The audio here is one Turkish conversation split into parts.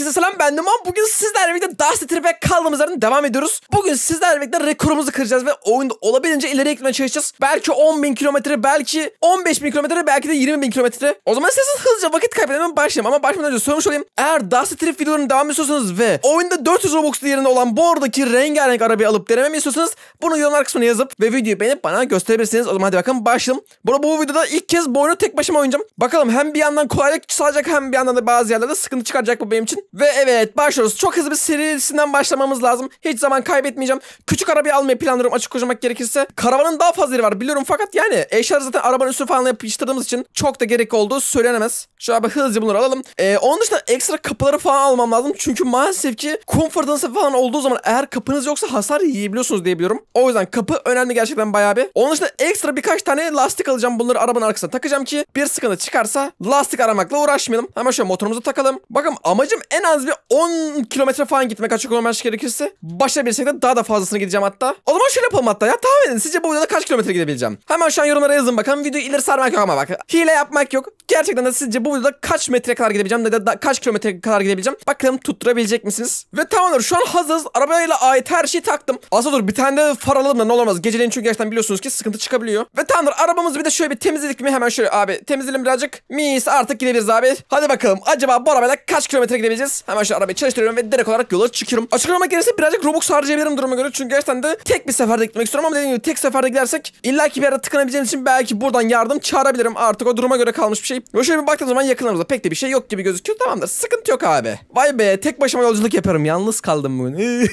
Herkese selam ben Numan. Bugün sizlerle birlikte daha Trip'e kaldığımız yerden devam ediyoruz. Bugün sizlerle birlikte rekorumuzu kıracağız ve oyunda olabildiğince ileriye gitmeye çalışacağız. Belki 10.000 kilometre, belki 15.000 kilometre, belki de 20.000 kilometre. O zaman siz hızlıca vakit kaybedemem başlayalım. Ama başlamadan önce sormuş olayım. Eğer Dust Trip videolarını devam istiyorsanız ve oyunda 400 Robux değerinde olan bu oradaki rengarenk arabayı alıp denememi istiyorsanız bunu yorumlar kısmına yazıp ve videoyu beğenip bana gösterebilirsiniz. O zaman hadi bakalım başlayalım. Bu, bu videoda ilk kez bu oyunu tek başıma oynayacağım. Bakalım hem bir yandan kolaylık sağlayacak hem bir yandan da bazı yerlerde sıkıntı çıkaracak bu benim için. Ve evet başlıyoruz. Çok hızlı bir serisinden başlamamız lazım. Hiç zaman kaybetmeyeceğim. Küçük arabayı almayı planlıyorum açık konuşmak gerekirse. Karavanın daha fazla yeri var biliyorum fakat yani eşyaları zaten arabanın üstü falan yapıştırdığımız için çok da gerek olduğu söylenemez. Şöyle bir hızlıca bunları alalım. Ee, onun dışında ekstra kapıları falan almam lazım. Çünkü maalesef ki konferdansı falan olduğu zaman eğer kapınız yoksa hasar yiyebiliyorsunuz diye biliyorum. O yüzden kapı önemli gerçekten bayağı bir. Onun dışında ekstra birkaç tane lastik alacağım. Bunları arabanın arkasına takacağım ki bir sıkıntı çıkarsa lastik aramakla uğraşmayalım. Hemen şöyle motorumuzu takalım. Bakın amacım en en az bir 10 kilometre falan gitmek açık olmak gerekirse. Başlayabilsek de daha da fazlasını gideceğim hatta. O zaman şöyle yapalım hatta ya. Tahmin edin sizce bu videoda kaç kilometre gidebileceğim? Hemen şu an yorumlara yazın bakalım. video ileri sarmak yok ama bak. Hile yapmak yok. Gerçekten de sizce bu videoda kaç metre kadar gidebileceğim ya da kaç kilometre kadar gidebileceğim. Bakalım tutturabilecek misiniz? Ve tamamdır şu an hazırız. Arabayla ait her şeyi taktım. Aslında dur bir tane de far alalım da ne olmaz? Geceleyin çünkü gerçekten biliyorsunuz ki sıkıntı çıkabiliyor. Ve tamamdır arabamızı bir de şöyle bir temizledik mi hemen şöyle abi. Temizleyelim birazcık. Mis artık gidebiliriz abi. Hadi bakalım acaba bu arabayla kaç kilometre gidebileceğiz? edeceğiz. Hemen şu arabayı çalıştırıyorum ve direkt olarak yola çıkıyorum. Açıklama gerekirse birazcık Robux harcayabilirim duruma göre. Çünkü gerçekten de tek bir seferde gitmek istiyorum ama dediğim gibi tek seferde gidersek illaki bir yere tıkanabileceğim için belki buradan yardım çağırabilirim. Artık o duruma göre kalmış bir şey. Ve şöyle bir baktığım zaman yakınlarımızda pek de bir şey yok gibi gözüküyor. Tamamdır. Sıkıntı yok abi. Vay be tek başıma yolculuk yaparım. Yalnız kaldım bugün.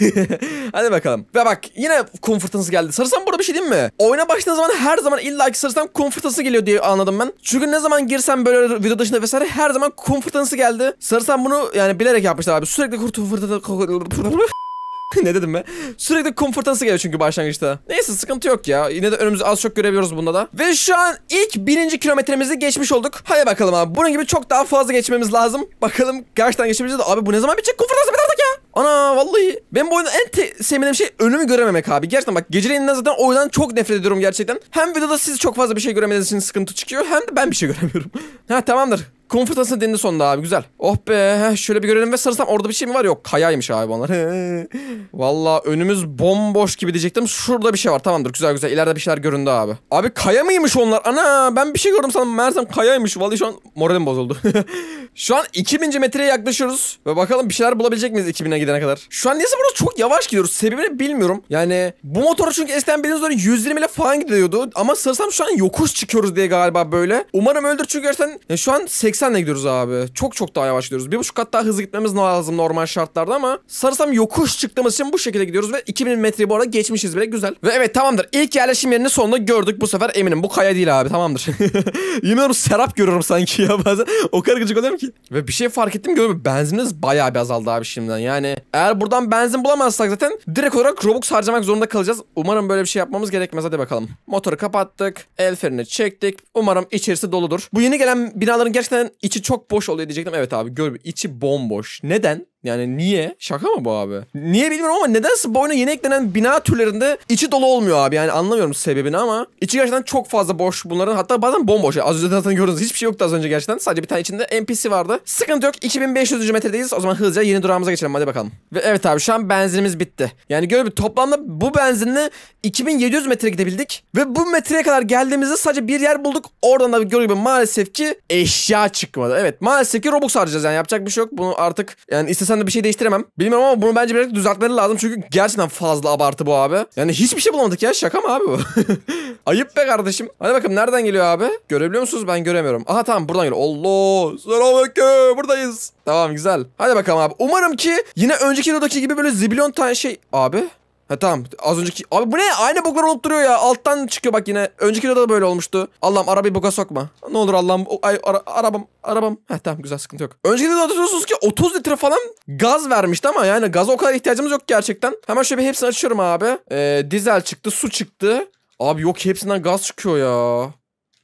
Hadi bakalım. Ve bak yine kum fırtınası geldi. Sarısam burada bir şey değil mi? Oyuna başladığın zaman her zaman illaki sarısam kum fırtınası geliyor diye anladım ben. Çünkü ne zaman girsem böyle video dışında vesaire her zaman kum fırtınası geldi. Sarısam bunu yani bilerek yapmışlar abi. Sürekli kurt ne dedim be? Sürekli komfortansı geliyor çünkü başlangıçta. Neyse sıkıntı yok ya. Yine de önümüzü az çok görebiliyoruz bunda da. Ve şu an ilk birinci kilometremizi geçmiş olduk. Hadi bakalım abi. Bunun gibi çok daha fazla geçmemiz lazım. Bakalım gerçekten geçebileceğiz de. Abi bu ne zaman bitecek? Komfortası biter artık ya. Ana vallahi. Ben bu oyunda en sevmediğim şey önümü görememek abi. Gerçekten bak gecelerinden zaten o yüzden çok nefret ediyorum gerçekten. Hem videoda siz çok fazla bir şey göremediğiniz için sıkıntı çıkıyor. Hem de ben bir şey göremiyorum. ha tamamdır. Konfutansını denedi sonunda abi güzel. Oh be şöyle bir görelim ve sarılsam orada bir şey mi var? Yok kayaymış abi onlar. Valla önümüz bomboş gibi diyecektim. Şurada bir şey var tamamdır güzel güzel. İleride bir şeyler göründü abi. Abi kaya mıymış onlar? Ana ben bir şey gördüm sanırım. Meğersem kayaymış. Vallahi şu an moralim bozuldu. şu an 2000. metreye yaklaşıyoruz. Ve bakalım bir şeyler bulabilecek miyiz 2000'e gidene kadar. Şu an neyse burada çok yavaş gidiyoruz. Sebebini bilmiyorum. Yani bu motoru çünkü eskiden bildiğiniz üzere 120 ile falan gidiyordu. Ama sarılsam şu an yokuş çıkıyoruz diye galiba böyle. Umarım öldür çünkü gerçekten yani şu an 80 80'le gidiyoruz abi. Çok çok daha yavaş gidiyoruz. Bir buçuk kat daha hızlı gitmemiz lazım normal şartlarda ama sarısam yokuş çıktığımız için bu şekilde gidiyoruz ve 2000 metreyi bu arada geçmişiz bile güzel. Ve evet tamamdır. İlk yerleşim yerini sonunda gördük. Bu sefer eminim bu kaya değil abi tamamdır. Yemin ederim serap görüyorum sanki ya bazen. O kadar gıcık oluyorum ki. Ve bir şey fark ettim ki benzinimiz bayağı bir azaldı abi şimdiden. Yani eğer buradan benzin bulamazsak zaten direkt olarak Robux harcamak zorunda kalacağız. Umarım böyle bir şey yapmamız gerekmez. Hadi bakalım. Motoru kapattık. El frenini çektik. Umarım içerisi doludur. Bu yeni gelen binaların gerçekten içi çok boş oluyor diyecektim. Evet abi gör içi bomboş. Neden? Yani niye? Şaka mı bu abi? Niye bilmiyorum ama nedense bu oyuna yeni eklenen bina türlerinde içi dolu olmuyor abi. Yani anlamıyorum sebebini ama içi gerçekten çok fazla boş bunların. Hatta bazen bomboş. Az önce zaten gördünüz. Hiçbir şey yoktu az önce gerçekten. Sadece bir tane içinde NPC vardı. Sıkıntı yok. 2500. metredeyiz. O zaman hızlıca yeni durağımıza geçelim. Hadi bakalım. Ve evet abi şu an benzinimiz bitti. Yani göre bir toplamda bu benzinle 2700 metre gidebildik. Ve bu metreye kadar geldiğimizde sadece bir yer bulduk. Oradan da gördüğünüz gibi maalesef ki eşya çıkmadı. Evet maalesef ki Robux harcayacağız. Yani yapacak bir şey yok. Bunu artık yani istesen konuda bir şey değiştiremem. Bilmiyorum ama bunu bence birazcık düzeltmeleri lazım. Çünkü gerçekten fazla abartı bu abi. Yani hiçbir şey bulamadık ya. Şaka mı abi bu? Ayıp be kardeşim. Hadi bakalım nereden geliyor abi? Görebiliyor musunuz? Ben göremiyorum. Aha tamam buradan geliyor. Allah. Selamünaleyküm. Buradayız. Tamam güzel. Hadi bakalım abi. Umarım ki yine önceki videodaki gibi böyle zibilyon tane şey... Abi Ha tamam az önceki... Abi bu ne? Aynı boklar olup duruyor ya. Alttan çıkıyor bak yine. Önceki videoda da böyle olmuştu. Allah'ım arabayı boka sokma. Ne olur Allah'ım. Ay ara, arabam. Arabam. Ha tamam güzel sıkıntı yok. Önceki videoda diyorsunuz ki 30 litre falan gaz vermişti ama yani gaza o kadar ihtiyacımız yok gerçekten. Hemen şöyle bir hepsini açıyorum abi. Ee, dizel çıktı. Su çıktı. Abi yok hepsinden gaz çıkıyor ya.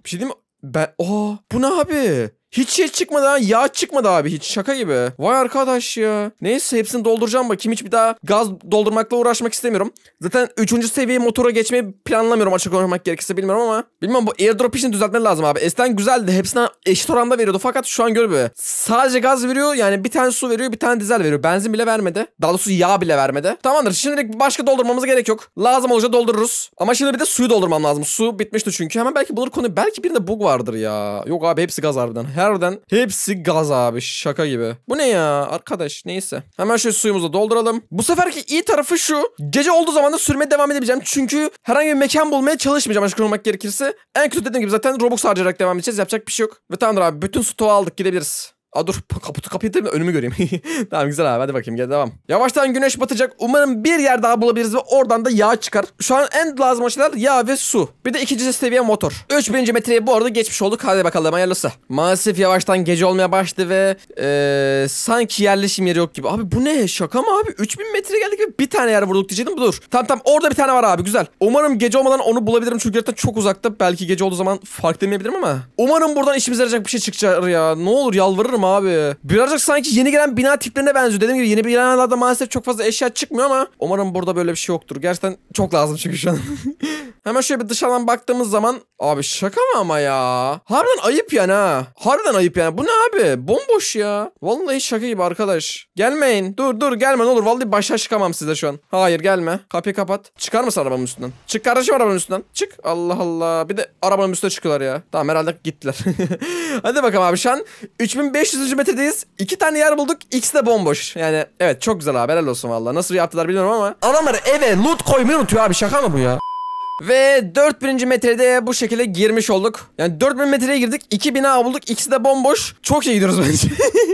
Bir şey değil mi? Ben... Aa bu ne abi? Hiç şey çıkmadı ha. Yağ çıkmadı abi hiç. Şaka gibi. Vay arkadaş ya. Neyse hepsini dolduracağım bakayım. Hiç bir daha gaz doldurmakla uğraşmak istemiyorum. Zaten 3. seviye motora geçmeyi planlamıyorum açık konuşmak gerekirse bilmiyorum ama. bilmiyorum. bu airdrop işini düzeltme lazım abi. Esten güzeldi. Hepsine eşit oranda veriyordu. Fakat şu an gör be. Sadece gaz veriyor. Yani bir tane su veriyor. Bir tane dizel veriyor. Benzin bile vermedi. Daha doğrusu yağ bile vermedi. Tamamdır. Şimdilik başka doldurmamız gerek yok. Lazım olunca doldururuz. Ama şimdi bir de suyu doldurmam lazım. Su bitmişti çünkü. Hemen belki bulur konu. Belki birinde bug vardır ya. Yok abi hepsi gaz harbiden. Her harbiden hepsi gaz abi şaka gibi. Bu ne ya arkadaş neyse. Hemen şöyle suyumuzu dolduralım. Bu seferki iyi tarafı şu. Gece olduğu zaman da sürmeye devam edebileceğim. Çünkü herhangi bir mekan bulmaya çalışmayacağım açık olmak gerekirse. En kötü dediğim gibi zaten Robux harcayarak devam edeceğiz. Yapacak bir şey yok. Ve tamamdır abi bütün stoğu aldık gidebiliriz. A dur kaputu kapatayım da önümü göreyim. tamam güzel abi hadi bakayım gel devam. Yavaştan güneş batacak. Umarım bir yer daha bulabiliriz ve oradan da yağ çıkar. Şu an en lazım şeyler yağ ve su. Bir de ikinci seviye motor. 3000. metreye bu arada geçmiş olduk. Hadi bakalım hayırlısı. Maalesef yavaştan gece olmaya başladı ve ee, sanki yerleşim yeri yok gibi. Abi bu ne şaka mı abi? 3000 metreye geldik ve bir tane yer vurduk diyecektim. Dur. Tamam tamam orada bir tane var abi güzel. Umarım gece olmadan onu bulabilirim çünkü gerçekten çok uzakta. Belki gece olduğu zaman fark demeyebilirim ama. Umarım buradan işimize yarayacak bir şey çıkacak ya. Ne olur yalvarırım bilmiyorum abi. Birazcık sanki yeni gelen bina tiplerine benziyor. Dediğim gibi yeni binalarda maalesef çok fazla eşya çıkmıyor ama umarım burada böyle bir şey yoktur. Gerçekten çok lazım çünkü şu an. Hemen şöyle bir dışarıdan baktığımız zaman abi şaka mı ama ya? Harbiden ayıp yani ha. Harbiden ayıp yani. Bu ne abi? Bomboş ya. Vallahi şaka gibi arkadaş. Gelmeyin. Dur dur gelme ne olur. Vallahi başa çıkamam size şu an. Hayır gelme. Kapıyı kapat. Çıkar mısın arabanın üstünden? Çık kardeşim arabanın üstünden. Çık. Allah Allah. Bir de arabanın üstüne çıkıyorlar ya. Tamam herhalde gittiler. Hadi bakalım abi şu an 3500 500. metredeyiz. İki tane yer bulduk. X de bomboş. Yani evet çok güzel abi. Helal olsun valla. Nasıl yaptılar bilmiyorum ama. Adamlar eve loot koymayı unutuyor abi. Şaka mı bu ya? Ve 4000. metrede bu şekilde girmiş olduk. Yani 4000 metreye girdik. 2 bina bulduk. İkisi de bomboş. Çok iyi gidiyoruz bence.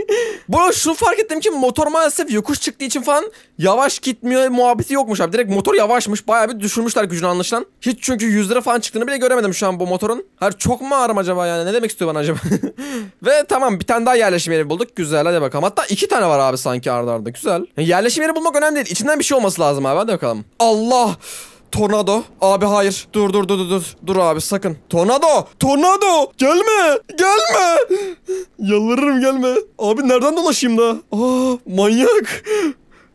Bu şunu fark ettim ki motor maalesef yokuş çıktığı için falan yavaş gitmiyor muhabbeti yokmuş abi. Direkt motor yavaşmış. Bayağı bir düşürmüşler gücünü anlaşılan. Hiç çünkü 100 lira falan çıktığını bile göremedim şu an bu motorun. Her çok mu ağrım acaba yani? Ne demek istiyor bana acaba? Ve tamam bir tane daha yerleşim yeri bulduk. Güzel hadi bakalım. Hatta iki tane var abi sanki ardarda. Güzel. Yani yerleşim yeri bulmak önemli değil. İçinden bir şey olması lazım abi. Hadi bakalım. Allah! Tornado. Abi hayır. Dur dur dur dur. Dur dur abi sakın. Tornado. Tornado. Gelme. Gelme. Yalvarırım gelme. Abi nereden dolaşayım da? Aa ah, manyak.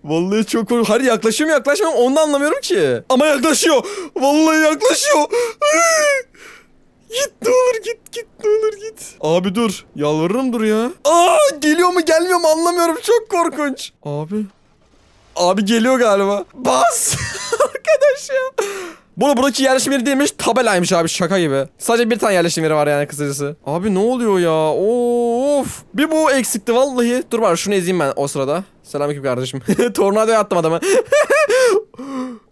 Vallahi çok korkunç. Hayır yaklaşıyor mu yaklaşmıyor mu onu da anlamıyorum ki. Ama yaklaşıyor. Vallahi yaklaşıyor. Git ne olur git git ne olur git. Abi dur. Yalvarırım dur ya. Aa ah, geliyor mu gelmiyor mu anlamıyorum. Çok korkunç. Abi. Abi geliyor galiba. Bas. arkadaş ya. Bunu buradaki yerleşim yeri değilmiş tabelaymış abi şaka gibi. Sadece bir tane yerleşim yeri var yani kısacası. Abi ne oluyor ya? Of. Bir bu eksikti vallahi. Dur bari şunu ezeyim ben o sırada. Selamünaleyküm kardeşim. Tornadoya attım adamı.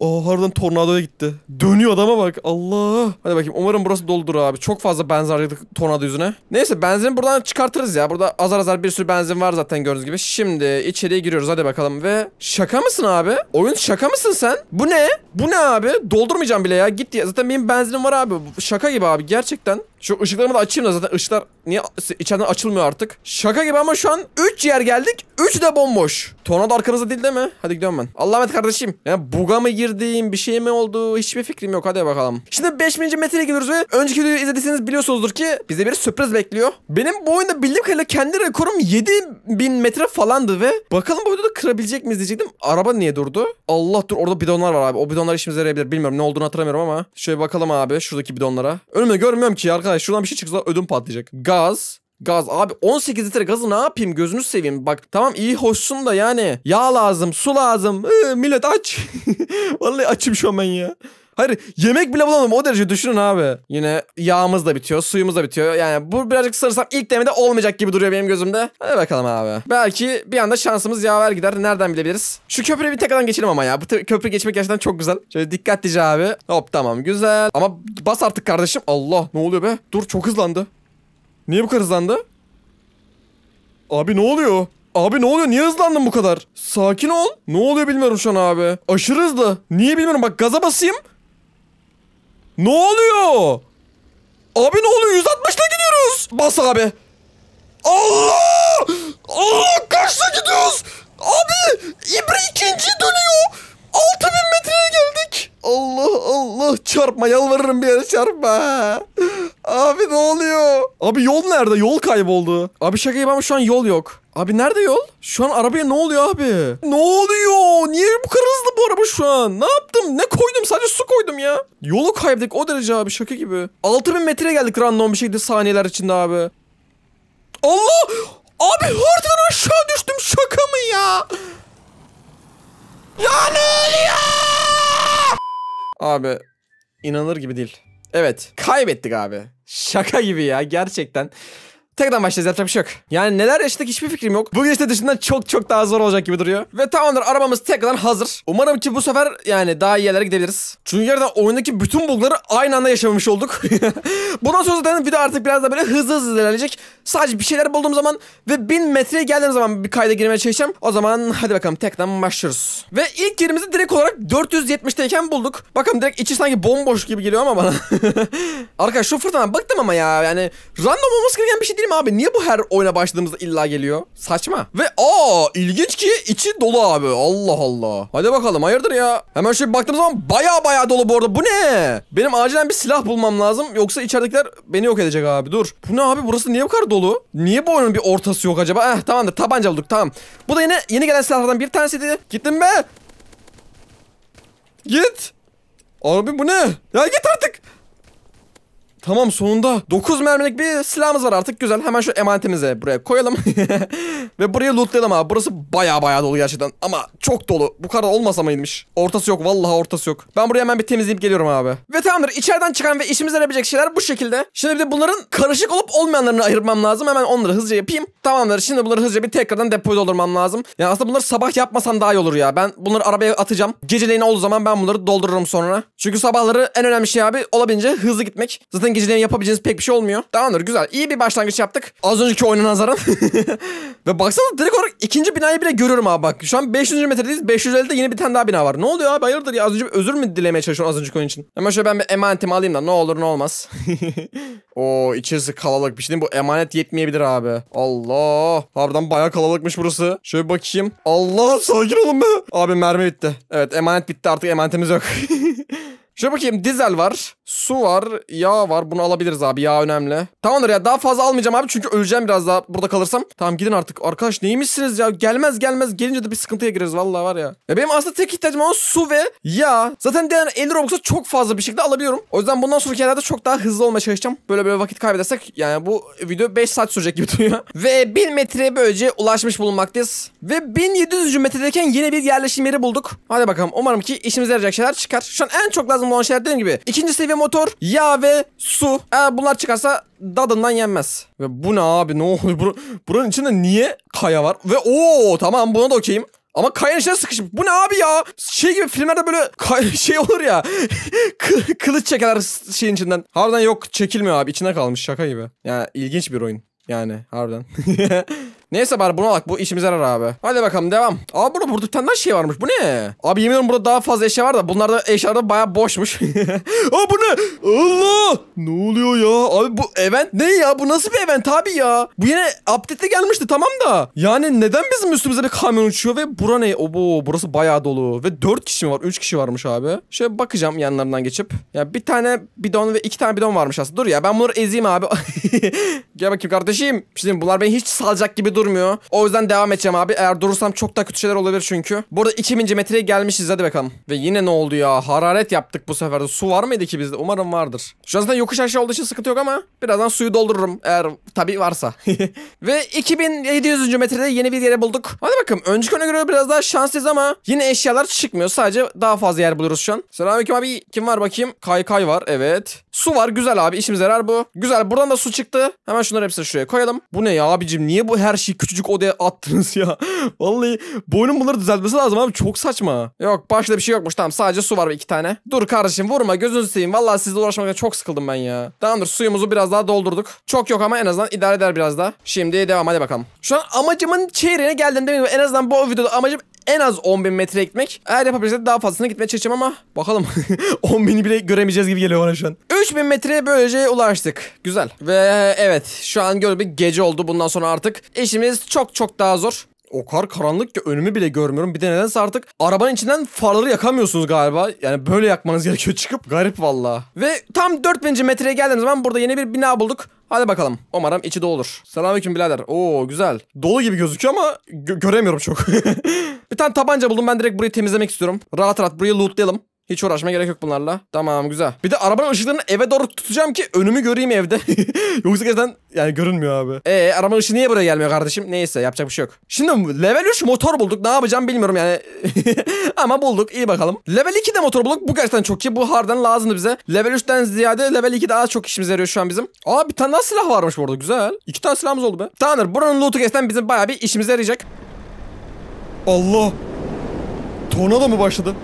Aa harbiden tornadoya gitti. Dönüyor adama bak. Allah. Hadi bakayım umarım burası doludur abi. Çok fazla benzin harcadık tornado yüzüne. Neyse benzin buradan çıkartırız ya. Burada azar azar bir sürü benzin var zaten gördüğünüz gibi. Şimdi içeriye giriyoruz hadi bakalım ve şaka mısın abi? Oyun şaka mısın sen? Bu ne? Bu ne abi? Doldurmayacağım bile ya. Git ya. Zaten benim benzinim var abi. Şaka gibi abi gerçekten. Şu ışıklarımı da açayım da zaten ışıklar niye içeriden açılmıyor artık. Şaka gibi ama şu an 3 yer geldik. 3 de bomboş. Tornado arkamızda değil değil mi? Hadi gidiyorum ben. Allah'ım et kardeşim. Ya buga mı girdim? Bir şey mi oldu? Hiçbir fikrim yok. Hadi bakalım. Şimdi 5. metreye gidiyoruz ve önceki videoyu izlediyseniz biliyorsunuzdur ki bize bir sürpriz bekliyor. Benim bu oyunda bildiğim kadarıyla kendi rekorum 7000 metre falandı ve bakalım bu oyunda da kırabilecek miyiz diyecektim. Araba niye durdu? Allah dur orada bidonlar var abi. O bidonlar işimize yarayabilir. Bilmiyorum ne olduğunu hatırlamıyorum ama. Şöyle bakalım abi şuradaki bidonlara. Önümde görmüyorum ki arkadaş tane şuradan bir şey çıksa ödüm patlayacak. Gaz. Gaz abi 18 litre gazı ne yapayım gözünü seveyim bak tamam iyi hoşsun da yani yağ lazım su lazım ee, millet aç vallahi açım şu an ben ya. Hayır yemek bile bulamadım o derece düşünün abi. Yine yağımız da bitiyor suyumuz da bitiyor. Yani bu birazcık sarısam ilk demede olmayacak gibi duruyor benim gözümde. Hadi bakalım abi. Belki bir anda şansımız yaver gider. Nereden bilebiliriz? Şu köprüyü bir tekrardan geçelim ama ya. Bu köprü geçmek gerçekten çok güzel. Şöyle dikkatlice abi. Hop tamam güzel. Ama bas artık kardeşim. Allah ne oluyor be? Dur çok hızlandı. Niye bu kadar hızlandı? Abi ne oluyor? Abi ne oluyor? Niye hızlandın bu kadar? Sakin ol. Ne oluyor bilmiyorum şu an abi. Aşırı hızlı. Niye bilmiyorum. Bak gaza basayım. Ne oluyor? Abi ne oluyor? 160'la gidiyoruz. Bas abi. Allah! Allah kaçta gidiyoruz? Abi İbre ikinci dönüyor. 6000 metreye geldi. Allah Allah çarpma yalvarırım bir yere çarpma. Abi ne oluyor? Abi yol nerede? Yol kayboldu. Abi şaka gibi ama şu an yol yok. Abi nerede yol? Şu an arabaya ne oluyor abi? Ne oluyor? Niye bu kadar hızlı bu araba şu an? Ne yaptım? Ne koydum? Sadece su koydum ya. Yolu kaybettik o derece abi şaka gibi. 6000 metreye geldik random bir şekilde saniyeler içinde abi. Allah! Abi hırdan aşağı düştüm şaka mı ya? Ya ne oluyor? Abi inanılır gibi değil. Evet kaybettik abi. Şaka gibi ya gerçekten. Tekrardan başlayacağız yapacak bir şey yok. Yani neler yaşadık hiçbir fikrim yok. Bu işte dışından çok çok daha zor olacak gibi duruyor. Ve tamamdır arabamız tekrardan hazır. Umarım ki bu sefer yani daha iyi yerlere gidebiliriz. Çünkü yerden oyundaki bütün bugları aynı anda yaşamamış olduk. Bundan sonra zaten video artık biraz da böyle hızlı hızlı ilerleyecek. Sadece bir şeyler bulduğum zaman ve 1000 metreye geldiğim zaman bir kayda girmeye çalışacağım. O zaman hadi bakalım tekrardan başlıyoruz. Ve ilk yerimizi direkt olarak 470'teyken bulduk. Bakın direkt içi sanki bomboş gibi geliyor ama bana. Arkadaş şu fırtına bıktım ama ya yani random olması gereken bir şey değil değil mi abi? Niye bu her oyuna başladığımızda illa geliyor? Saçma. Ve aa ilginç ki içi dolu abi. Allah Allah. Hadi bakalım hayırdır ya. Hemen şöyle baktığım zaman baya baya dolu bu arada. Bu ne? Benim acilen bir silah bulmam lazım. Yoksa içeridekiler beni yok edecek abi. Dur. Bu ne abi? Burası niye bu kadar dolu? Niye bu oyunun bir ortası yok acaba? Eh tamamdır. Tabanca bulduk. Tamam. Bu da yine yeni gelen silahlardan bir tanesiydi. Gittim be. Git. Abi bu ne? Ya git artık. Tamam sonunda 9 mermilik bir silahımız var artık güzel. Hemen şu emanetimize buraya koyalım. Ve burayı lootlayalım abi. Burası baya baya dolu gerçekten. Ama çok dolu. Bu kadar olmasa mıymış? Ortası yok. Vallahi ortası yok. Ben buraya hemen bir temizleyip geliyorum abi. Ve tamamdır. İçeriden çıkan ve işimize yarayabilecek şeyler bu şekilde. Şimdi bir de bunların karışık olup olmayanlarını ayırmam lazım. Hemen onları hızlıca yapayım. Tamamdır. Şimdi bunları hızlıca bir tekrardan depoya doldurmam lazım. Yani aslında bunları sabah yapmasam daha iyi olur ya. Ben bunları arabaya atacağım. Geceleyin olduğu zaman ben bunları doldururum sonra. Çünkü sabahları en önemli şey abi olabildiğince hızlı gitmek. Zaten Zaten yapabileceğiniz pek bir şey olmuyor. Tamamdır güzel. İyi bir başlangıç yaptık. Az önceki oyuna nazaran. Ve baksana direkt olarak ikinci binayı bile görüyorum abi bak. Şu an 500. metredeyiz. 550'de yine bir tane daha bina var. Ne oluyor abi hayırdır ya? Az önce özür mü dilemeye çalışıyorsun az önceki oyun için? Ama şöyle ben bir emanetimi alayım da ne olur ne olmaz. o içerisi kalabalık bir şey değil mi? Bu emanet yetmeyebilir abi. Allah. Harbiden bayağı kalabalıkmış burası. Şöyle bakayım. Allah sakin olun be. Abi mermi bitti. Evet emanet bitti artık emanetimiz yok. Şöyle bakayım dizel var. Su var. Yağ var. Bunu alabiliriz abi. Yağ önemli. Tamamdır ya daha fazla almayacağım abi. Çünkü öleceğim biraz daha burada kalırsam. Tamam gidin artık. Arkadaş neymişsiniz ya? Gelmez gelmez. Gelince de bir sıkıntıya gireriz. Vallahi var ya. Ya benim aslında tek ihtiyacım olan su ve yağ. Zaten diğer 50 Robux'a çok fazla bir şekilde alabiliyorum. O yüzden bundan sonraki yerlerde çok daha hızlı olmaya çalışacağım. Böyle böyle vakit kaybedersek yani bu video 5 saat sürecek gibi duruyor. ve 1000 metreye böylece ulaşmış bulunmaktayız. Ve 1700. metredeyken yine bir yerleşim yeri bulduk. Hadi bakalım. Umarım ki işimize yarayacak şeyler çıkar. Şu an en çok lazım lazım Gonşer dediğim gibi. İkinci seviye motor, yağ ve su. Eğer bunlar çıkarsa dadından yenmez. Ve bu ne abi ne oluyor? Bur buranın içinde niye kaya var? Ve o tamam buna da okuyayım Ama kayanın içine sıkışmış. Bu ne abi ya? Şey gibi filmlerde böyle şey olur ya. kılıç çekerler şeyin içinden. Harbiden yok çekilmiyor abi. içine kalmış şaka gibi. Yani ilginç bir oyun. Yani harbiden. Neyse bari buna bak. Bu işimize yarar abi. Hadi bakalım devam. Abi burada burada bir tane daha şey varmış. Bu ne? Abi yemin ediyorum burada daha fazla eşya var da. Bunlar da eşyalar da baya boşmuş. Aa bu ne? Allah! Ne oluyor ya? Abi bu event ne ya? Bu nasıl bir event abi ya? Bu yine update'le gelmişti tamam da. Yani neden bizim üstümüze bir kamyon uçuyor ve bura ne? Obo burası baya dolu. Ve 4 kişi mi var? 3 kişi varmış abi. Şöyle bakacağım yanlarından geçip. Ya bir tane bidon ve iki tane bidon varmış aslında. Dur ya ben bunları ezeyim abi. Gel bakayım kardeşim. Şimdi bunlar beni hiç salacak gibi dur durmuyor. O yüzden devam edeceğim abi. Eğer durursam çok da kötü şeyler olabilir çünkü. Burada 2000. metreye gelmişiz hadi bakalım. Ve yine ne oldu ya? Hararet yaptık bu sefer de. Su var mıydı ki bizde? Umarım vardır. Şu an zaten yokuş aşağı olduğu için sıkıntı yok ama birazdan suyu doldururum eğer tabii varsa. Ve 2700. metrede yeni bir yere bulduk. Hadi bakalım. Önceki öne göre biraz daha şanslıyız ama yine eşyalar çıkmıyor. Sadece daha fazla yer buluruz şu an. Selamünaleyküm abi. Kim var bakayım? Kaykay var. Evet. Su var güzel abi işimize yarar bu. Güzel buradan da su çıktı. Hemen şunları hepsini şuraya koyalım. Bu ne ya abicim niye bu her şeyi küçücük odaya attınız ya? Vallahi boynum bunları düzeltmesi lazım abi çok saçma. Yok başka bir şey yokmuş tamam sadece su var ve iki tane. Dur kardeşim vurma gözünü seveyim. Vallahi sizle uğraşmakta çok sıkıldım ben ya. Tamamdır suyumuzu biraz daha doldurduk. Çok yok ama en azından idare eder biraz daha. Şimdi devam hadi bakalım. Şu an amacımın çeyreğine geldim demedim. En azından bu videoda amacım en az 10.000 metre gitmek. Eğer yapabilirsek daha fazlasına gitmeye çalışacağım ama bakalım. 10.000'i bile göremeyeceğiz gibi geliyor bana şu an. 3000 metreye böylece ulaştık. Güzel. Ve evet şu an gördüğünüz gece oldu. Bundan sonra artık işimiz çok çok daha zor o kadar karanlık ki önümü bile görmüyorum. Bir de nedense artık arabanın içinden farları yakamıyorsunuz galiba. Yani böyle yakmanız gerekiyor çıkıp. Garip valla. Ve tam 4000. metreye geldiğimiz zaman burada yeni bir bina bulduk. Hadi bakalım. Umarım içi de olur. Selamünaleyküm birader. Oo güzel. Dolu gibi gözüküyor ama gö göremiyorum çok. bir tane tabanca buldum. Ben direkt burayı temizlemek istiyorum. Rahat rahat burayı lootlayalım. Hiç uğraşma gerek yok bunlarla. Tamam güzel. Bir de arabanın ışıklarını eve doğru tutacağım ki önümü göreyim evde. Yoksa gerçekten yani görünmüyor abi. Ee arabanın ışığı niye buraya gelmiyor kardeşim? Neyse yapacak bir şey yok. Şimdi level 3 motor bulduk. Ne yapacağım bilmiyorum yani. Ama bulduk. İyi bakalım. Level 2 de motor bulduk. Bu gerçekten çok iyi. Bu hardan lazımdı bize. Level 3'ten ziyade level 2 daha çok işimize yarıyor şu an bizim. Aa bir tane daha silah varmış burada. Güzel. İki tane silahımız oldu be. Tamamdır. Buranın loot'u kesten bizim bayağı bir işimize yarayacak. Allah. Tornado mı başladı?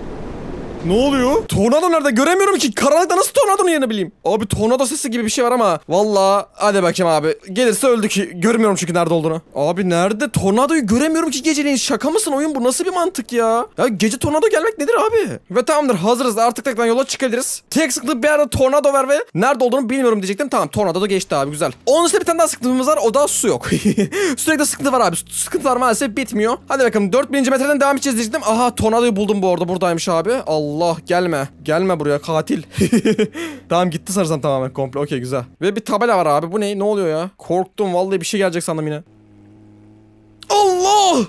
Ne oluyor? Tornado nerede? Göremiyorum ki. Karanlıkta nasıl tornadonu yenebileyim? Abi tornado sesi gibi bir şey var ama. Valla hadi bakayım abi. Gelirse öldü ki. Görmüyorum çünkü nerede olduğunu. Abi nerede? Tornadoyu göremiyorum ki geceliğin. Şaka mısın oyun bu? Nasıl bir mantık ya? Ya gece tornado gelmek nedir abi? Ve tamamdır hazırız. Artık tekrar yola çıkabiliriz. Tek sıklığı bir arada tornado ver ve nerede olduğunu bilmiyorum diyecektim. Tamam tornado da geçti abi güzel. Onun üstüne bir tane daha sıklığımız var. O da su yok. Sürekli sıkıntı var abi. Sıkıntılar maalesef bitmiyor. Hadi bakalım 4000. metreden devam edeceğiz diyecektim. Aha tornadoyu buldum bu arada. Buradaymış abi. Allah Allah gelme. Gelme buraya katil. tamam gitti sanırsam tamamen komple. Okey güzel. Ve bir tabela var abi. Bu ne? Ne oluyor ya? Korktum. Vallahi bir şey gelecek sandım yine. Allah!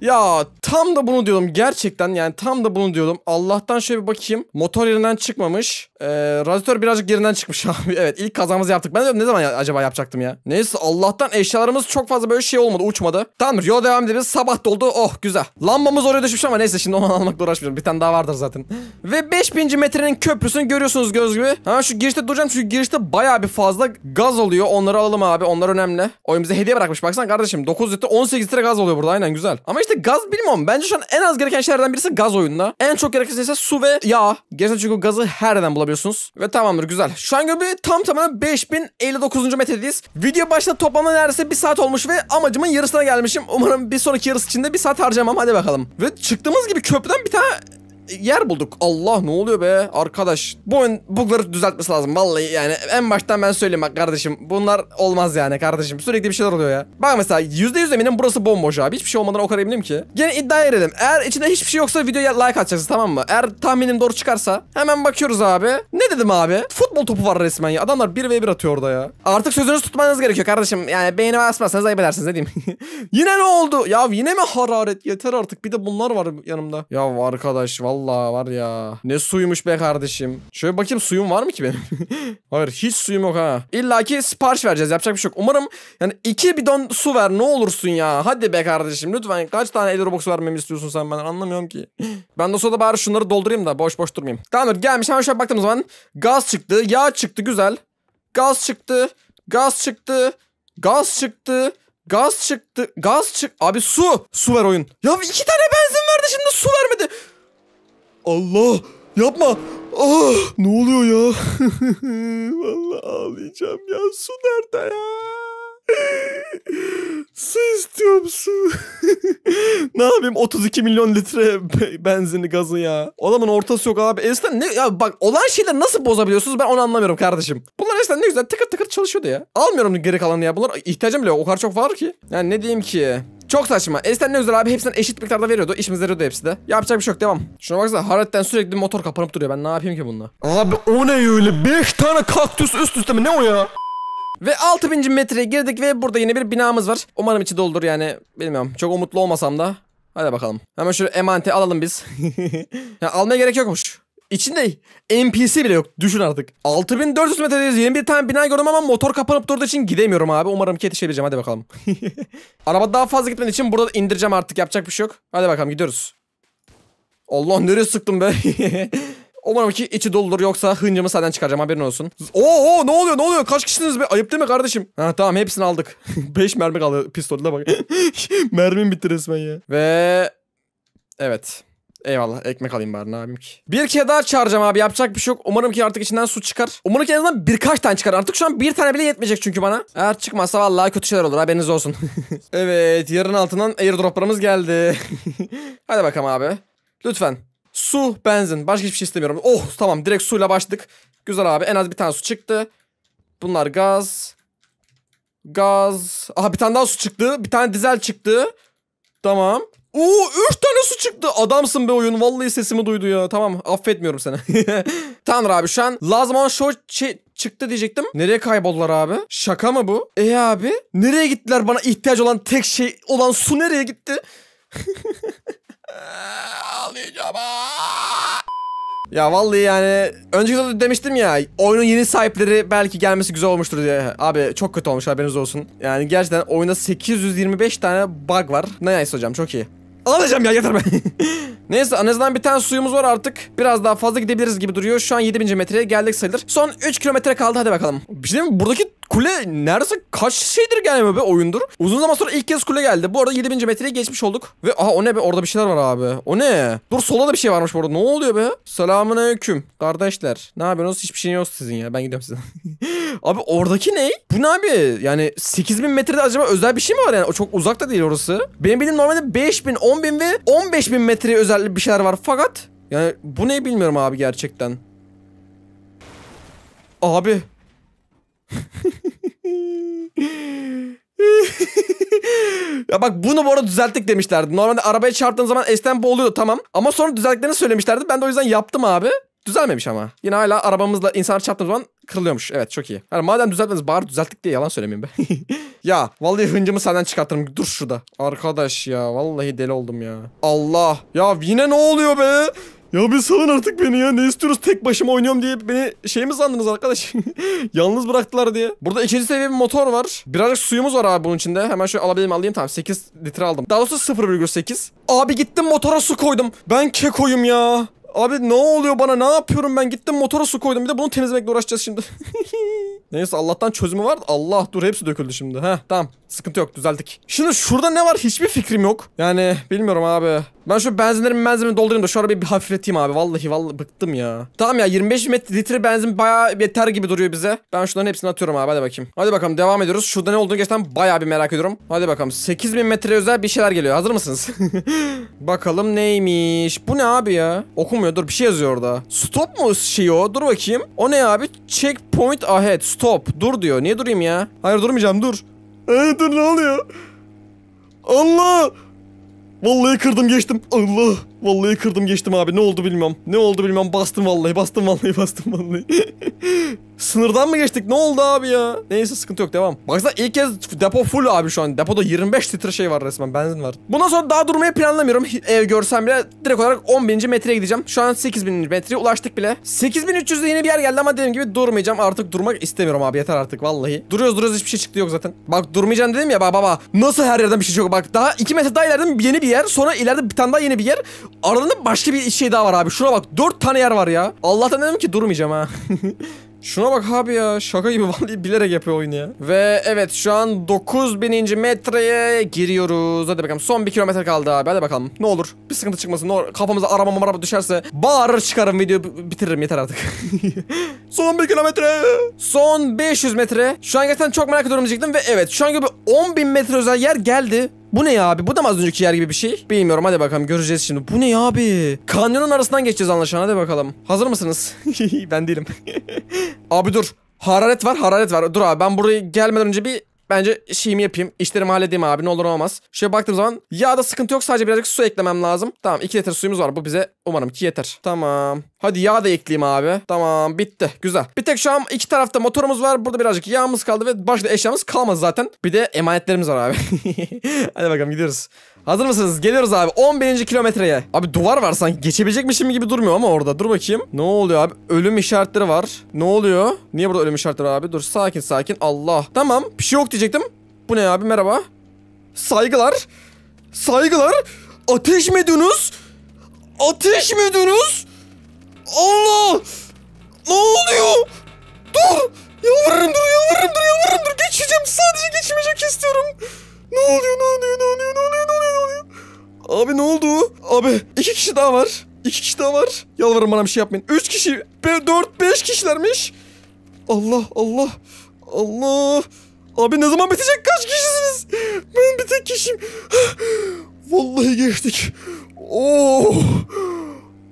Ya tam da bunu diyordum gerçekten yani tam da bunu diyordum. Allah'tan şöyle bir bakayım. Motor yerinden çıkmamış. Ee, radyatör birazcık yerinden çıkmış abi. Evet ilk kazamızı yaptık. Ben de ne zaman ya, acaba yapacaktım ya? Neyse Allah'tan eşyalarımız çok fazla böyle şey olmadı uçmadı. Tamamdır yola devam ederiz. Sabah doldu. Oh güzel. Lambamız oraya düşmüş ama neyse şimdi onu almakla uğraşmıyorum. Bir tane daha vardır zaten. Ve 5000. metrenin köprüsünü görüyorsunuz göz gibi. Ha şu girişte duracağım çünkü girişte baya bir fazla gaz oluyor. Onları alalım abi. Onlar önemli. Oyun bize hediye bırakmış. Baksana kardeşim 9 litre 18 litre gaz oluyor burada. Aynen güzel. Ama işte gaz bilmiyorum. Bence şu an en az gereken şeylerden birisi gaz oyunda. En çok gereken ise su ve yağ. Gerçekten çünkü gazı her yerden bulabiliyoruz yapıyorsunuz. Ve tamamdır güzel. Şu an gibi tam tamına 5059. metredeyiz. Video başta toplamda neredeyse 1 saat olmuş ve amacımın yarısına gelmişim. Umarım bir sonraki yarısı içinde 1 saat harcamam. Hadi bakalım. Ve çıktığımız gibi köprüden bir tane yer bulduk. Allah ne oluyor be arkadaş. Bu oyun bugları düzeltmesi lazım. Vallahi yani en baştan ben söyleyeyim bak kardeşim. Bunlar olmaz yani kardeşim. Sürekli bir şeyler oluyor ya. Bak mesela %100 eminim burası bomboş abi. Hiçbir şey olmadan o kadar eminim ki. Gene iddia edelim. Eğer içinde hiçbir şey yoksa videoya like atacaksınız tamam mı? Eğer tahminim doğru çıkarsa hemen bakıyoruz abi. Ne dedim abi? Fut futbol topu var resmen ya. Adamlar 1 ve 1 atıyor orada ya. Artık sözünüzü tutmanız gerekiyor kardeşim. Yani beğeni basmazsanız ayıp edersiniz ne diyeyim. yine ne oldu? Ya yine mi hararet? Yeter artık. Bir de bunlar var yanımda. Ya arkadaş valla var ya. Ne suymuş be kardeşim. Şöyle bakayım suyum var mı ki benim? Hayır hiç suyum yok ha. İlla ki sipariş vereceğiz. Yapacak bir şey yok. Umarım yani iki bidon su ver ne olursun ya. Hadi be kardeşim lütfen. Kaç tane Elrobox vermemi istiyorsun sen ben anlamıyorum ki. ben de sonra bari şunları doldurayım da boş boş durmayayım. Tamamdır gelmiş hemen şöyle baktığım zaman gaz çıktı yağ çıktı güzel. Gaz çıktı. Gaz çıktı. Gaz çıktı. Gaz çıktı. Gaz çık. Abi su. Su ver oyun. Ya iki tane benzin verdi şimdi su vermedi. Allah. Yapma. Ah, ne oluyor ya? Vallahi ağlayacağım ya. Su nerede ya? Su istiyorum su. ne yapayım 32 milyon litre benzini gazı ya. O zaman ortası yok abi. Eskiden ne ya bak olan şeyler nasıl bozabiliyorsunuz ben onu anlamıyorum kardeşim. Bunlar eskiden ne güzel tıkır tıkır çalışıyordu ya. Almıyorum geri kalanı ya. Bunlar ihtiyacım bile yok. O kadar çok var ki. Yani ne diyeyim ki? Çok saçma. Eskiden ne güzel abi hepsinden eşit miktarda veriyordu. İşimiz yarıyordu hepsi de. Yapacak bir şey yok devam. Şuna baksana hararetten sürekli motor kapanıp duruyor. Ben ne yapayım ki bununla? Abi o ne öyle? 5 tane kaktüs üst üste mi? Ne o ya? Ve 6000. metreye girdik ve burada yine bir binamız var. Umarım içi doldur yani bilmiyorum. Çok umutlu olmasam da. Hadi bakalım. Hemen şu emaneti alalım biz. ya almaya gerek yokmuş. İçinde NPC bile yok. Düşün artık. 6400 metredeyiz. Yeni bir tane bina gördüm ama motor kapanıp durduğu için gidemiyorum abi. Umarım ki yetişebileceğim. Hadi bakalım. Araba daha fazla gitmediği için burada indireceğim artık. Yapacak bir şey yok. Hadi bakalım gidiyoruz. Allah nereye sıktım be. Umarım ki içi doludur yoksa hıncımı senden çıkaracağım haberin olsun. Oo, ne oluyor ne oluyor kaç kişisiniz be ayıp değil mi kardeşim? Ha tamam hepsini aldık. 5 mermi kaldı pistolüne bak. Mermim bitti resmen ya. Ve evet. Eyvallah ekmek alayım bari abim ki. Bir kere daha çağıracağım abi yapacak bir şey yok. Umarım ki artık içinden su çıkar. Umarım ki en azından birkaç tane çıkar. Artık şu an bir tane bile yetmeyecek çünkü bana. Eğer çıkmazsa vallahi kötü şeyler olur haberiniz olsun. evet yarın altından airdroplarımız geldi. Hadi bakalım abi. Lütfen Su, benzin. Başka hiçbir şey istemiyorum. Oh tamam direkt suyla başladık. Güzel abi en az bir tane su çıktı. Bunlar gaz. Gaz. Aha bir tane daha su çıktı. Bir tane dizel çıktı. Tamam. Oo 3 tane su çıktı. Adamsın be oyun. Vallahi sesimi duydu ya. Tamam affetmiyorum seni. Tanrı abi şu an Lazman Show çıktı diyecektim. Nereye kayboldular abi? Şaka mı bu? E abi? Nereye gittiler bana ihtiyaç olan tek şey olan su nereye gitti? Ağlayacağım. Ya vallahi yani önceki de demiştim ya oyunun yeni sahipleri belki gelmesi güzel olmuştur diye. Abi çok kötü olmuş haberiniz olsun. Yani gerçekten oyunda 825 tane bug var. Neyse hocam çok iyi. Alacağım ya yeter be. Neyse en azından bir tane suyumuz var artık. Biraz daha fazla gidebiliriz gibi duruyor. Şu an 7000 metreye geldik sayılır. Son 3 kilometre kaldı hadi bakalım. Bir şey mi? Buradaki kule neredeyse kaç şeydir gelme be oyundur. Uzun zaman sonra ilk kez kule geldi. Bu arada 7000 metreye geçmiş olduk. Ve aha o ne be orada bir şeyler var abi. O ne? Dur solda da bir şey varmış bu arada. Ne oluyor be? Selamun aleyküm. Kardeşler. Ne yapıyorsunuz? Hiçbir şey yok sizin ya. Ben gidiyorum size. abi oradaki ne? Bu ne abi? Yani 8000 metrede acaba özel bir şey mi var yani? O çok uzak da değil orası. Benim bildiğim normalde 5000, 10 10.000 ve 15.000 metreye özel bir şeyler var fakat yani bu ne bilmiyorum abi gerçekten. Abi. ya bak bunu bu arada düzelttik demişlerdi. Normalde arabaya çarptığın zaman esnembe oluyor tamam. Ama sonra düzelttiklerini söylemişlerdi. Ben de o yüzden yaptım abi. Düzelmemiş ama. Yine hala arabamızla insanlar çarptığımız zaman kırılıyormuş. Evet çok iyi. Yani madem düzeltmeniz bari düzelttik diye yalan söylemeyeyim ben. ya vallahi hıncımı senden çıkartırım. Dur şurada. Arkadaş ya vallahi deli oldum ya. Allah. Ya yine ne oluyor be? Ya bir salın artık beni ya. Ne istiyoruz tek başıma oynuyorum diye beni şey mi sandınız arkadaş? Yalnız bıraktılar diye. Burada ikinci seviye bir motor var. Birazcık suyumuz var abi bunun içinde. Hemen şöyle alabilirim alayım. Tamam 8 litre aldım. Daha doğrusu 0,8. Abi gittim motora su koydum. Ben kekoyum ya. Abi ne oluyor bana ne yapıyorum ben gittim motora su koydum bir de bunu temizlemekle uğraşacağız şimdi. Neyse Allah'tan çözümü var. Allah dur hepsi döküldü şimdi. Heh tamam sıkıntı yok düzeldik. Şimdi şurada ne var hiçbir fikrim yok. Yani bilmiyorum abi. Ben şu benzinlerimi benzinimi doldurayım da şu arabayı bir hafifleteyim abi. Vallahi vallahi bıktım ya. Tamam ya 25 litre benzin bayağı yeter gibi duruyor bize. Ben şunların hepsini atıyorum abi hadi bakayım. Hadi bakalım devam ediyoruz. Şurada ne olduğunu gerçekten bayağı bir merak ediyorum. Hadi bakalım 8000 metre özel bir şeyler geliyor. Hazır mısınız? bakalım neymiş? Bu ne abi ya? okum olmuyor. Dur bir şey yazıyor orada. Stop mu şey o? Dur bakayım. O ne abi? Checkpoint ahead. Stop. Dur diyor. Niye durayım ya? Hayır durmayacağım. Dur. Ee, dur ne oluyor? Allah! Vallahi kırdım geçtim. Allah! Vallahi kırdım geçtim abi. Ne oldu bilmiyorum. Ne oldu bilmiyorum. Bastım vallahi. Bastım vallahi. Bastım vallahi. Sınırdan mı geçtik? Ne oldu abi ya? Neyse sıkıntı yok devam. Baksana ilk kez depo full abi şu an. Depoda 25 litre şey var resmen benzin var. Bundan sonra daha durmayı planlamıyorum. Ev görsem bile direkt olarak 10 bininci metreye gideceğim. Şu an 8 bininci metreye ulaştık bile. 8300'de yeni bir yer geldi ama dediğim gibi durmayacağım. Artık durmak istemiyorum abi yeter artık vallahi. Duruyoruz duruyoruz hiçbir şey çıktı yok zaten. Bak durmayacağım dedim ya baba baba. Nasıl her yerden bir şey çıkıyor bak. Daha 2 metre daha ileride yeni bir yer. Sonra ileride bir tane daha yeni bir yer. Aralarında başka bir şey daha var abi. Şuna bak 4 tane yer var ya. Allah'tan dedim ki durmayacağım ha. Şuna bak abi ya şaka gibi vallahi bilerek yapıyor oyunu ya. Ve evet şu an 9000. metreye giriyoruz. Hadi bakalım son bir kilometre kaldı abi hadi bakalım. Ne olur bir sıkıntı çıkmasın ne olur kafamıza araba maraba düşerse bağırır çıkarım videoyu bitiririm yeter artık. son bir kilometre. Son 500 metre. Şu an gerçekten çok merak ediyorum diyecektim ve evet şu an gibi 10.000 metre özel yer geldi. Bu ne ya abi? Bu da mı az önceki yer gibi bir şey? Bilmiyorum hadi bakalım göreceğiz şimdi. Bu ne ya abi? Kanyonun arasından geçeceğiz anlaşılan hadi bakalım. Hazır mısınız? ben değilim. abi dur. Hararet var hararet var. Dur abi ben buraya gelmeden önce bir Bence şeyimi yapayım. İşlerimi halledeyim abi. Ne olur olmaz. Şöyle baktığım zaman yağda sıkıntı yok. Sadece birazcık su eklemem lazım. Tamam 2 litre suyumuz var. Bu bize umarım ki yeter. Tamam. Hadi yağ da ekleyeyim abi. Tamam bitti. Güzel. Bir tek şu an iki tarafta motorumuz var. Burada birazcık yağımız kaldı ve başka eşyamız kalmadı zaten. Bir de emanetlerimiz var abi. Hadi bakalım gidiyoruz. Hazır mısınız? Geliyoruz abi. 11. kilometreye. Abi duvar var sanki. Geçebilecekmişim gibi durmuyor ama orada. Dur bakayım. Ne oluyor abi? Ölüm işaretleri var. Ne oluyor? Niye burada ölüm işaretleri abi? Dur sakin sakin. Allah. Tamam. Bir şey yok diyecektim. Bu ne abi? Merhaba. Saygılar. Saygılar. Ateş mi ediyorsunuz? Ateş mi ediyorsunuz? Allah. Ne oluyor? Dur. Yalvarırım dur yalvarırım dur yalvarırım dur. Geçeceğim. Sadece geçmeyecek istiyorum. Ne oluyor ne oluyor ne oluyor ne oluyor ne oluyor? Abi ne oldu? Abi iki kişi daha var. İki kişi daha var. Yalvarırım bana bir şey yapmayın. Üç kişi. Be, dört beş kişilermiş. Allah Allah. Allah. Abi ne zaman bitecek? Kaç kişisiniz? Ben bir tek kişiyim. Vallahi geçtik. Oh.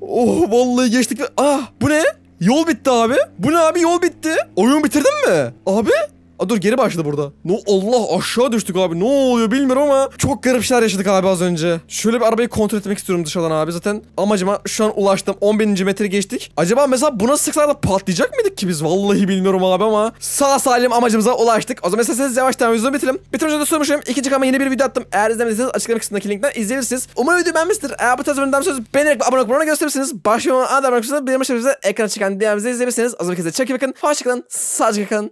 Oh vallahi geçtik. Ah bu ne? Yol bitti abi. Bu ne abi yol bitti. Oyun bitirdin mi? Abi A dur geri başladı burada. No Allah aşağı düştük abi. Ne oluyor bilmiyorum ama çok garip şeyler yaşadık abi az önce. Şöyle bir arabayı kontrol etmek istiyorum dışarıdan abi. Zaten amacıma şu an ulaştım. 10.000. metre geçtik. Acaba mesela buna sıksalar da patlayacak mıydık ki biz? Vallahi bilmiyorum abi ama sağ salim amacımıza ulaştık. O zaman isterseniz yavaştan videomu bitirelim. Bitirince de sormuşum. İkinci kanalıma yeni bir video attım. Eğer izlemediyseniz açıklama kısmındaki linkten izleyebilirsiniz. Umarım video beğenmiştir. Eğer bu tarz bölümden söz beğenerek abone olmayı gösterirsiniz. Başka bir abone olmayı gösterirsiniz. Benim ekrana çıkan DM'de izleyebilirsiniz. O zaman kendinize çok iyi bakın. Hoşçakalın. Sağlıcakla kalın.